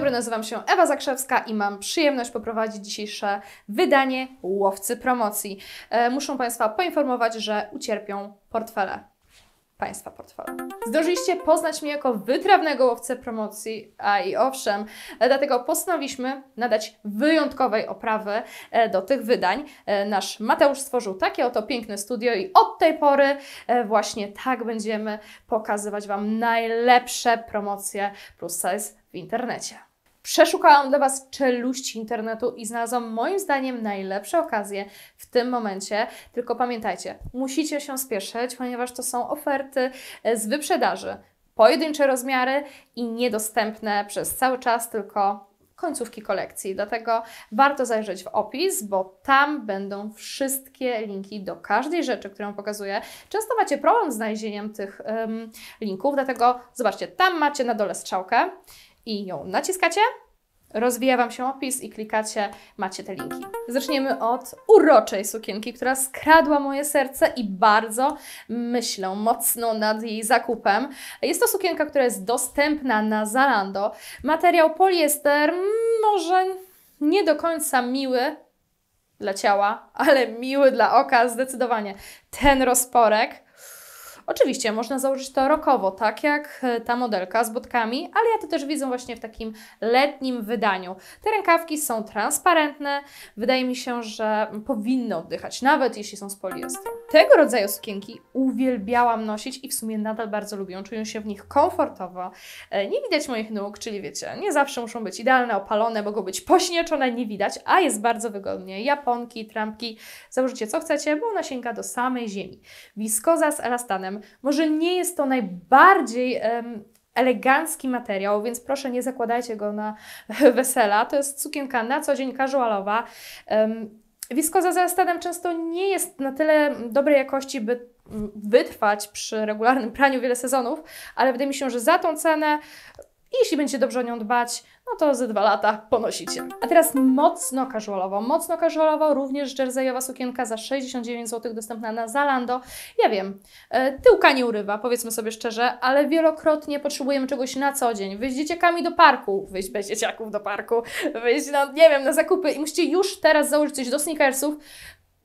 dobry, nazywam się Ewa Zakrzewska i mam przyjemność poprowadzić dzisiejsze wydanie Łowcy Promocji. E, Muszę Państwa poinformować, że ucierpią portfele. Państwa portfela. Zdążyliście poznać mnie jako wytrawnego łowcę promocji, a i owszem, e, dlatego postanowiliśmy nadać wyjątkowej oprawy e, do tych wydań. Nasz Mateusz stworzył takie oto piękne studio i od tej pory właśnie tak będziemy pokazywać Wam najlepsze promocje plus size w internecie. Przeszukałam dla Was czeluści internetu i znalazłam moim zdaniem najlepsze okazje w tym momencie. Tylko pamiętajcie, musicie się spieszyć, ponieważ to są oferty e, z wyprzedaży. Pojedyncze rozmiary i niedostępne przez cały czas tylko końcówki kolekcji. Dlatego warto zajrzeć w opis, bo tam będą wszystkie linki do każdej rzeczy, którą pokazuję. Często macie problem z znalezieniem tych linków, dlatego zobaczcie, tam macie na dole strzałkę i ją naciskacie. Rozwija Wam się opis i klikacie, macie te linki. Zaczniemy od uroczej sukienki, która skradła moje serce i bardzo myślę mocno nad jej zakupem. Jest to sukienka, która jest dostępna na Zalando. Materiał poliester, może nie do końca miły dla ciała, ale miły dla oka, zdecydowanie. Ten rozporek Oczywiście można założyć to rokowo, tak jak e, ta modelka z budkami, ale ja to też widzę właśnie w takim letnim wydaniu. Te rękawki są transparentne, wydaje mi się, że powinny oddychać, nawet jeśli są z poliestru. Tego rodzaju sukienki uwielbiałam nosić i w sumie nadal bardzo lubię. Czuję się w nich komfortowo. E, nie widać moich nóg, czyli wiecie, nie zawsze muszą być idealne, opalone, mogą być pośnieczone, nie widać, a jest bardzo wygodnie. Japonki, trampki, założycie co chcecie, bo ona sięga do samej ziemi. Wiskoza z elastanem. Może nie jest to najbardziej... Um, elegancki materiał, więc proszę nie zakładajcie go na wesela. To jest sukienka na co dzień, casualowa. Wiskoza ze stadem często nie jest na tyle dobrej jakości, by wytrwać przy regularnym praniu wiele sezonów, ale wydaje mi się, że za tą cenę i jeśli będziecie dobrze o nią dbać, no to ze dwa lata ponosicie. A teraz mocno casualowo. Mocno casualowo również jerseyowa sukienka za 69 zł dostępna na Zalando. Ja wiem, e, tyłka nie urywa, powiedzmy sobie szczerze, ale wielokrotnie potrzebujemy czegoś na co dzień. Wyjść dzieciakami do parku, wyjść bez dzieciaków do parku, wyjść, no nie wiem, na zakupy i musicie już teraz założyć coś do sneakersów,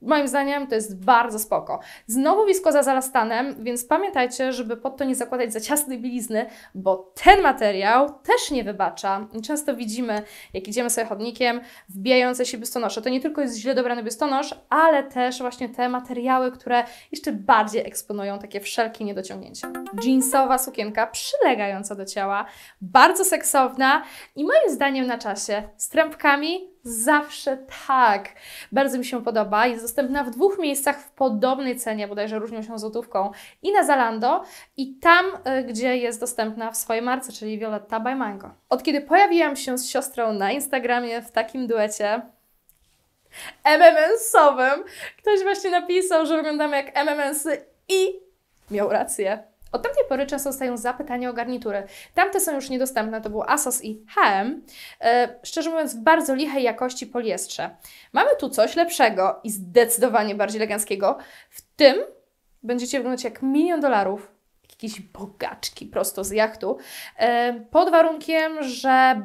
Moim zdaniem to jest bardzo spoko. Znowu wiskoza za zarastanem, więc pamiętajcie, żeby pod to nie zakładać za ciasnej bielizny, bo ten materiał też nie wybacza. Często widzimy, jak idziemy sobie chodnikiem, wbijające się biustonosze. To nie tylko jest źle dobrany biustonosz, ale też właśnie te materiały, które jeszcze bardziej eksponują takie wszelkie niedociągnięcia. Jeansowa sukienka przylegająca do ciała, bardzo seksowna i moim zdaniem na czasie z trębkami Zawsze tak. Bardzo mi się podoba. Jest dostępna w dwóch miejscach w podobnej cenie, bodajże różnią się złotówką. I na Zalando, i tam, y, gdzie jest dostępna w swojej marce, czyli Violetta by Mango. Od kiedy pojawiłam się z siostrą na Instagramie w takim duecie, MMS-owym. Ktoś właśnie napisał, że wyglądamy jak MMS-y i miał rację. Od tamtej pory często dostają zapytania o garnitury. Tamte są już niedostępne, to był ASOS i HM. E, szczerze mówiąc, w bardzo lichej jakości poliestrze. Mamy tu coś lepszego i zdecydowanie bardziej eleganckiego. W tym będziecie wyglądać jak milion dolarów. Jakieś bogaczki prosto z jachtu. E, pod warunkiem, że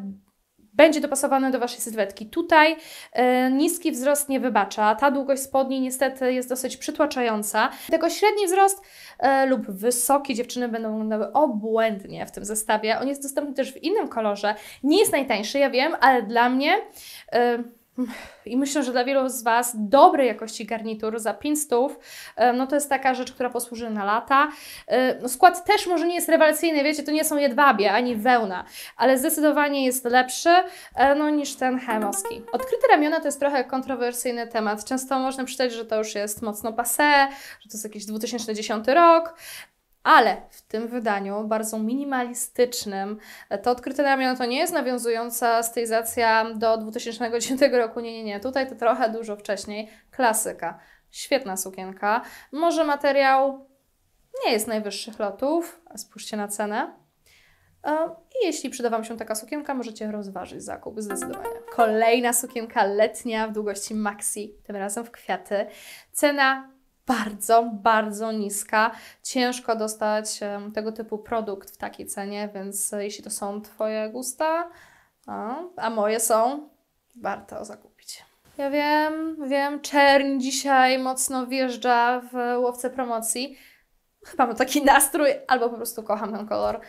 będzie dopasowane do Waszej sylwetki. Tutaj e, niski wzrost nie wybacza, ta długość spodni niestety jest dosyć przytłaczająca. Tego średni wzrost e, lub wysoki dziewczyny będą wyglądały obłędnie w tym zestawie. On jest dostępny też w innym kolorze. Nie jest najtańszy, ja wiem, ale dla mnie... E, i myślę, że dla wielu z Was dobrej jakości garnitur za 5 stów, no to jest taka rzecz, która posłuży na lata. skład też może nie jest rewelacyjny, wiecie, to nie są jedwabie ani wełna, ale zdecydowanie jest lepszy e, no, niż ten hemoski. Odkryte ramiona to jest trochę kontrowersyjny temat. Często można przeczytać, że to już jest mocno passé, że to jest jakiś 2010 rok, ale w tym wydaniu, bardzo minimalistycznym, to odkryte ramiona to nie jest nawiązująca stylizacja do 2010 roku, nie, nie, nie. Tutaj to trochę dużo wcześniej. Klasyka. Świetna sukienka. Może materiał nie jest najwyższych lotów. Spójrzcie na cenę. E, I jeśli przyda Wam się taka sukienka, możecie rozważyć zakup zdecydowanie. Kolejna sukienka letnia w długości maxi, tym razem w kwiaty. Cena bardzo, bardzo niska. Ciężko dostać tego typu produkt w takiej cenie, więc e, jeśli to są Twoje gusta, a moje są, warto zakupić. Ja wiem, wiem, czerń dzisiaj mocno wjeżdża w łowce promocji. Chyba mam taki nastrój, albo po prostu kocham ten kolor.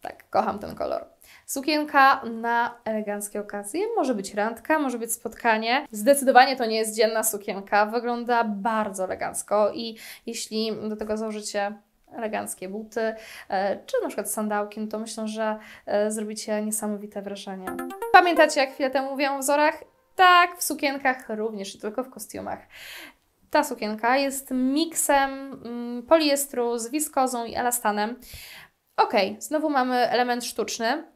Tak, kocham ten kolor. Sukienka na eleganckie okazje, może być randka, może być spotkanie. Zdecydowanie to nie jest dzienna sukienka, wygląda bardzo elegancko i jeśli do tego założycie eleganckie buty, e, czy na przykład sandałki, no to myślę, że e, zrobicie niesamowite wrażenie. Pamiętacie, jak chwilę temu mówiłam o wzorach? Tak, w sukienkach również i tylko w kostiumach. Ta sukienka jest miksem mm, poliestru z wiskozą i elastanem. Ok, znowu mamy element sztuczny,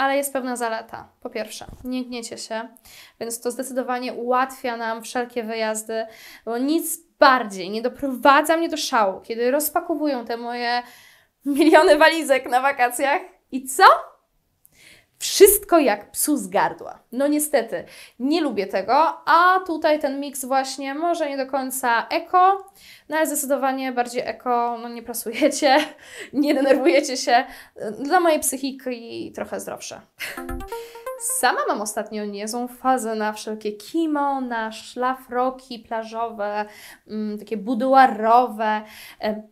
ale jest pewna zaleta. Po pierwsze, nie gniecie się, więc to zdecydowanie ułatwia nam wszelkie wyjazdy, bo nic bardziej nie doprowadza mnie do szału, kiedy rozpakowują te moje miliony walizek na wakacjach i co? wszystko jak psu z gardła. No niestety, nie lubię tego, a tutaj ten miks właśnie może nie do końca eko, no ale zdecydowanie bardziej eko, no nie prasujecie, nie denerwujecie się. Dla mojej psychiki trochę zdrowsze. Sama mam ostatnio niezłą fazę na wszelkie na szlafroki plażowe, mm, takie buduarowe. E,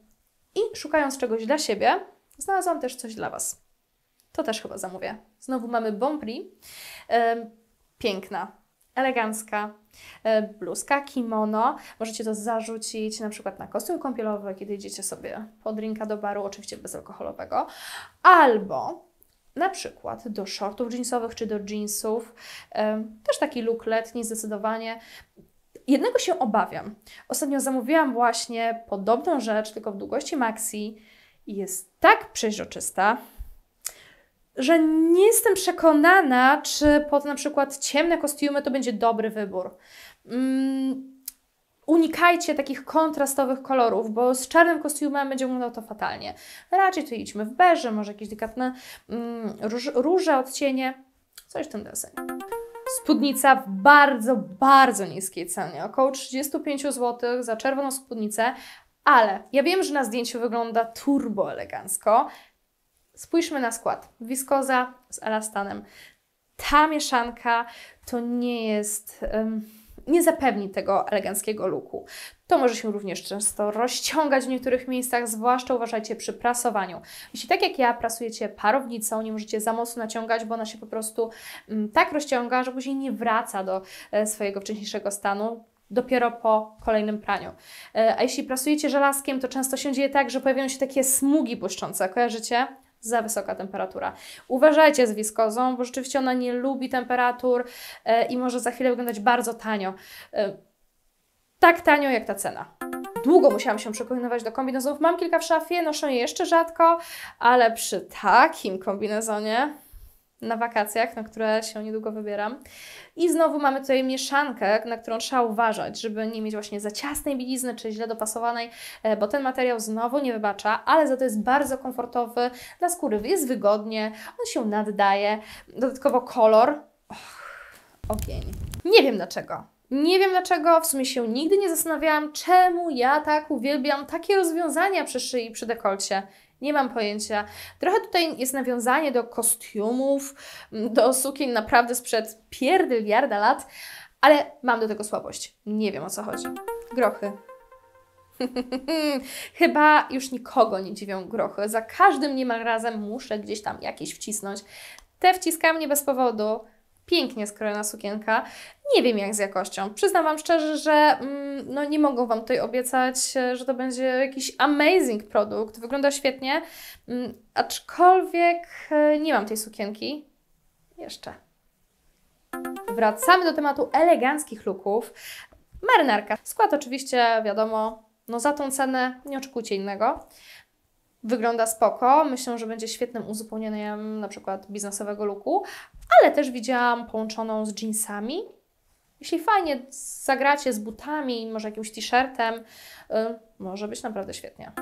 I szukając czegoś dla siebie, znalazłam też coś dla Was. To też chyba zamówię. Znowu mamy Bonprix. Piękna, elegancka, bluzka, kimono. Możecie to zarzucić na przykład na kostium kąpielowy, kiedy idziecie sobie po drinka do baru, oczywiście bezalkoholowego, albo na przykład do shortów jeansowych czy do jeansów. Też taki look letni zdecydowanie. Jednego się obawiam. Ostatnio zamówiłam właśnie podobną rzecz, tylko w długości maxi i jest tak przeźroczysta, że nie jestem przekonana, czy pod na przykład ciemne kostiumy to będzie dobry wybór. Mm, unikajcie takich kontrastowych kolorów, bo z czarnym kostiumem będzie wyglądało to fatalnie. Raczej tu idźmy w berze, może jakieś delikatne um, róż, róże, odcienie, coś w tym desenie. Spódnica w bardzo, bardzo niskiej cenie, około 35 zł za czerwoną spódnicę, ale ja wiem, że na zdjęciu wygląda turbo elegancko, Spójrzmy na skład. Wiskoza z elastanem. Ta mieszanka to nie jest... Um, nie zapewni tego eleganckiego luku. To może się również często rozciągać w niektórych miejscach, zwłaszcza uważajcie przy prasowaniu. Jeśli tak jak ja prasujecie parownicą, nie możecie za mocno naciągać, bo ona się po prostu mm, tak rozciąga, że później nie wraca do e, swojego wcześniejszego stanu. Dopiero po kolejnym praniu. E, a jeśli prasujecie żelazkiem, to często się dzieje tak, że pojawiają się takie smugi błyszczące. Kojarzycie? za wysoka temperatura. Uważajcie z wiskozą, bo rzeczywiście ona nie lubi temperatur e, i może za chwilę wyglądać bardzo tanio. E, tak tanio jak ta cena. Długo musiałam się przekonywać do kombinezonów. Mam kilka w szafie, noszę je jeszcze rzadko, ale przy takim kombinezonie na wakacjach, na które się niedługo wybieram. I znowu mamy tutaj mieszankę, na którą trzeba uważać, żeby nie mieć właśnie za ciasnej bielizny czy źle dopasowanej, e, bo ten materiał znowu nie wybacza, ale za to jest bardzo komfortowy dla skóry. Jest wygodnie, on się naddaje. Dodatkowo kolor. Och, ogień. Nie wiem dlaczego. Nie wiem dlaczego, w sumie się nigdy nie zastanawiałam, czemu ja tak uwielbiam takie rozwiązania przy szyi i przy dekolcie. Nie mam pojęcia. Trochę tutaj jest nawiązanie do kostiumów, mm, do sukien naprawdę sprzed pierdyliarda lat, ale mam do tego słabość. Nie wiem o co chodzi. Grochy. Chyba już nikogo nie dziwią grochy. Za każdym niemal razem muszę gdzieś tam jakieś wcisnąć. Te wciskam nie bez powodu pięknie skrojona sukienka. Nie wiem jak z jakością. Przyznam Wam szczerze, że mm, no nie mogę Wam tutaj obiecać, e, że to będzie jakiś amazing produkt. Wygląda świetnie, mm, aczkolwiek e, nie mam tej sukienki jeszcze. Wracamy do tematu eleganckich looków. Marynarka. Skład oczywiście wiadomo, no za tą cenę nie oczekujcie innego wygląda spoko. Myślę, że będzie świetnym uzupełnieniem na przykład biznesowego looku, ale też widziałam połączoną z jeansami. Jeśli fajnie zagracie z butami, może jakimś t-shirtem, y, może być naprawdę świetnie.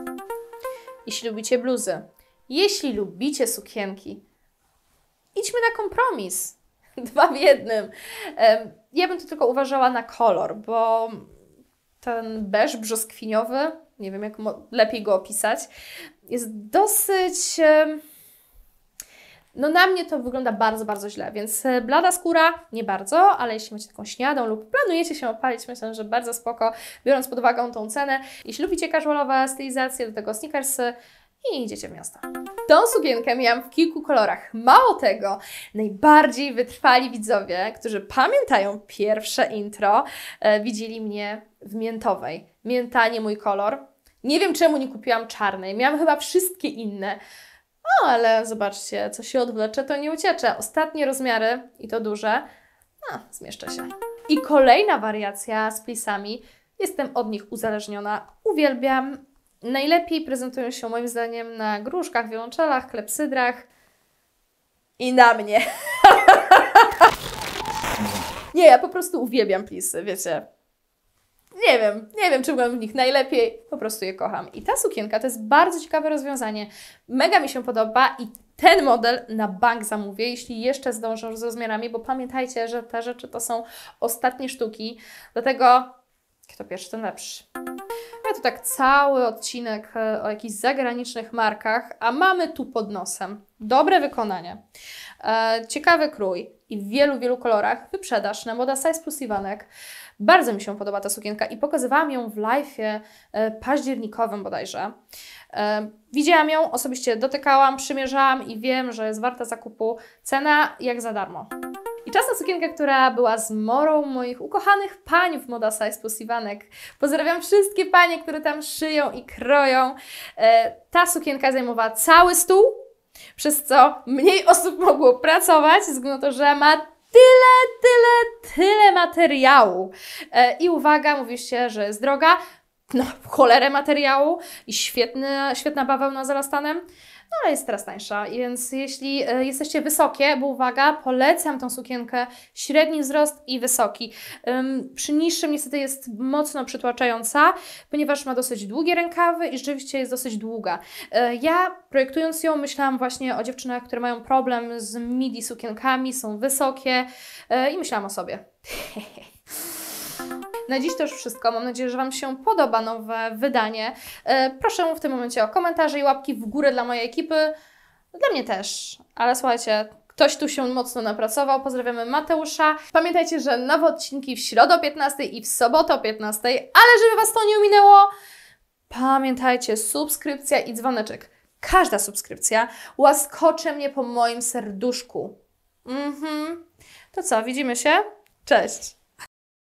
Jeśli lubicie bluzy, jeśli lubicie sukienki, idźmy na kompromis. Dwa w jednym. Yy, ja bym to tylko uważała na kolor, bo ten beż brzoskwiniowy, nie wiem jak lepiej go opisać, jest dosyć. No na mnie to wygląda bardzo, bardzo źle, więc e, blada skóra nie bardzo, ale jeśli macie taką śniadą lub planujecie się opalić, myślę, że bardzo spoko, biorąc pod uwagę tą cenę. Jeśli lubicie casualowe stylizacje, do tego sneakersy i idziecie w miasto. Tą sukienkę miałam w kilku kolorach. Mało tego, najbardziej wytrwali widzowie, którzy pamiętają pierwsze intro, e, widzieli mnie w miętowej. Mięta nie mój kolor, nie wiem, czemu nie kupiłam czarnej. Miałam chyba wszystkie inne. No, ale zobaczcie, co się odwlecze, to nie uciecze. Ostatnie rozmiary, i to duże, a, zmieszczę się. I kolejna wariacja z plisami. Jestem od nich uzależniona. Uwielbiam. Najlepiej prezentują się moim zdaniem na gruszkach, wiolonczelach, klepsydrach i na mnie. nie, ja po prostu uwielbiam plisy, wiecie nie wiem, nie wiem, czy byłam w nich najlepiej, po prostu je kocham. I ta sukienka to jest bardzo ciekawe rozwiązanie. Mega mi się podoba i ten model na bank zamówię, jeśli jeszcze zdążę z rozmiarami, bo pamiętajcie, że te rzeczy to są ostatnie sztuki, dlatego kto pierwszy, ten lepszy. Ja tu tak cały odcinek e, o jakichś zagranicznych markach, a mamy tu pod nosem dobre wykonanie, e, ciekawy krój i w wielu, wielu kolorach wyprzedaż na Moda Size plus Iwanek. Bardzo mi się podoba ta sukienka i pokazywałam ją w live'ie październikowym bodajże. E, widziałam ją, osobiście dotykałam, przymierzałam i wiem, że jest warta zakupu. Cena jak za darmo. I czas na sukienkę, która była zmorą moich ukochanych pań w Moda Size Plus Iwanek. Pozdrawiam wszystkie panie, które tam szyją i kroją. E, ta sukienka zajmowała cały stół, przez co mniej osób mogło pracować, ze względu na to, że ma tyle, tyle, tyle materiału. E, I uwaga, mówisz się, że jest droga, no cholerę materiału i świetna, świetna bawełna z no ale jest teraz tańsza, więc jeśli e, jesteście wysokie, bo uwaga, polecam tą sukienkę, średni wzrost i wysoki. Przy niższym niestety jest mocno przytłaczająca, ponieważ ma dosyć długie rękawy i rzeczywiście jest dosyć długa. E, ja projektując ją myślałam właśnie o dziewczynach, które mają problem z midi sukienkami, są wysokie e, i myślałam o sobie. Na dziś to już wszystko. Mam nadzieję, że Wam się podoba nowe wydanie. E, proszę w tym momencie o komentarze i łapki w górę dla mojej ekipy. Dla mnie też, ale słuchajcie, Ktoś tu się mocno napracował. Pozdrawiamy Mateusza. Pamiętajcie, że nowe odcinki w środę o 15 i w sobotę o 15, ale żeby Was to nie ominęło, pamiętajcie, subskrypcja i dzwoneczek. Każda subskrypcja łaskocze mnie po moim serduszku. Mhm. To co, widzimy się? Cześć!